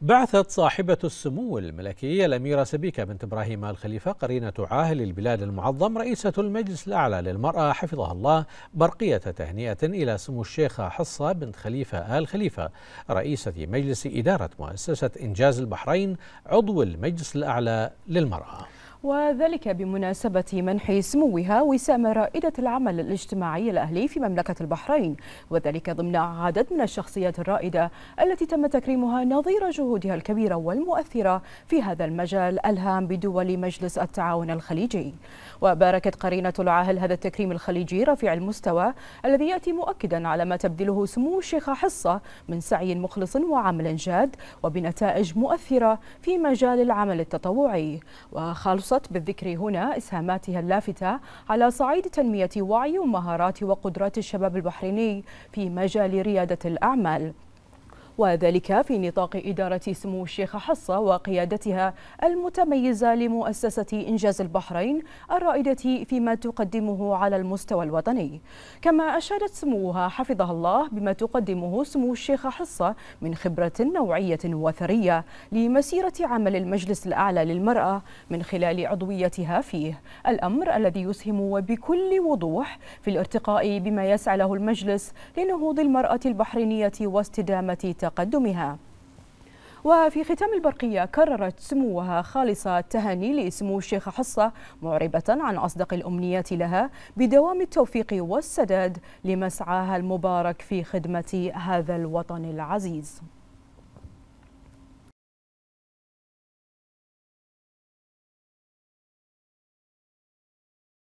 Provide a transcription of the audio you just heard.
بعثت صاحبة السمو الملكية الأميرة سبيكة بنت إبراهيم الخليفة قرينة عاهل البلاد المعظم رئيسة المجلس الأعلى للمرأة حفظها الله برقية تهنئة إلى سمو الشيخة حصة بنت خليفة آل خليفة رئيسة مجلس إدارة مؤسسة إنجاز البحرين عضو المجلس الأعلى للمرأة وذلك بمناسبة منح سموها وسام رائدة العمل الاجتماعي الأهلي في مملكة البحرين وذلك ضمن عدد من الشخصيات الرائدة التي تم تكريمها نظير جهودها الكبيرة والمؤثرة في هذا المجال الهام بدول مجلس التعاون الخليجي وباركت قرينة العاهل هذا التكريم الخليجي رفيع المستوى الذي يأتي مؤكدا على ما تبذله سمو الشيخة حصة من سعي مخلص وعمل جاد وبنتائج مؤثرة في مجال العمل التطوعي وخالصة خصت بالذكر هنا إسهاماتها اللافتة على صعيد تنمية وعي ومهارات وقدرات الشباب البحريني في مجال ريادة الأعمال وذلك في نطاق إدارة سمو الشيخ حصة وقيادتها المتميزة لمؤسسة إنجاز البحرين الرائدة فيما تقدمه على المستوى الوطني كما أشادت سموها حفظها الله بما تقدمه سمو الشيخ حصة من خبرة نوعية وثرية لمسيرة عمل المجلس الأعلى للمرأة من خلال عضويتها فيه الأمر الذي يسهم بكل وضوح في الارتقاء بما يسعى له المجلس لنهوض المرأة البحرينية واستدامة تقدمها وفي ختام البرقية كررت سموها خالصة التهاني لسمو الشيخ حصة معربة عن أصدق الأمنيات لها بدوام التوفيق والسداد لمسعاها المبارك في خدمة هذا الوطن العزيز